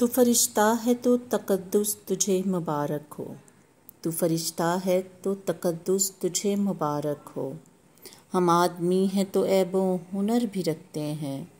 तू फरिश्ता है तो तकद्दस तुझे मुबारक हो तू फरिश्ता है तो तकद्दस तुझे मुबारक हो हम आदमी हैं तो ऐबो हुनर भी रखते हैं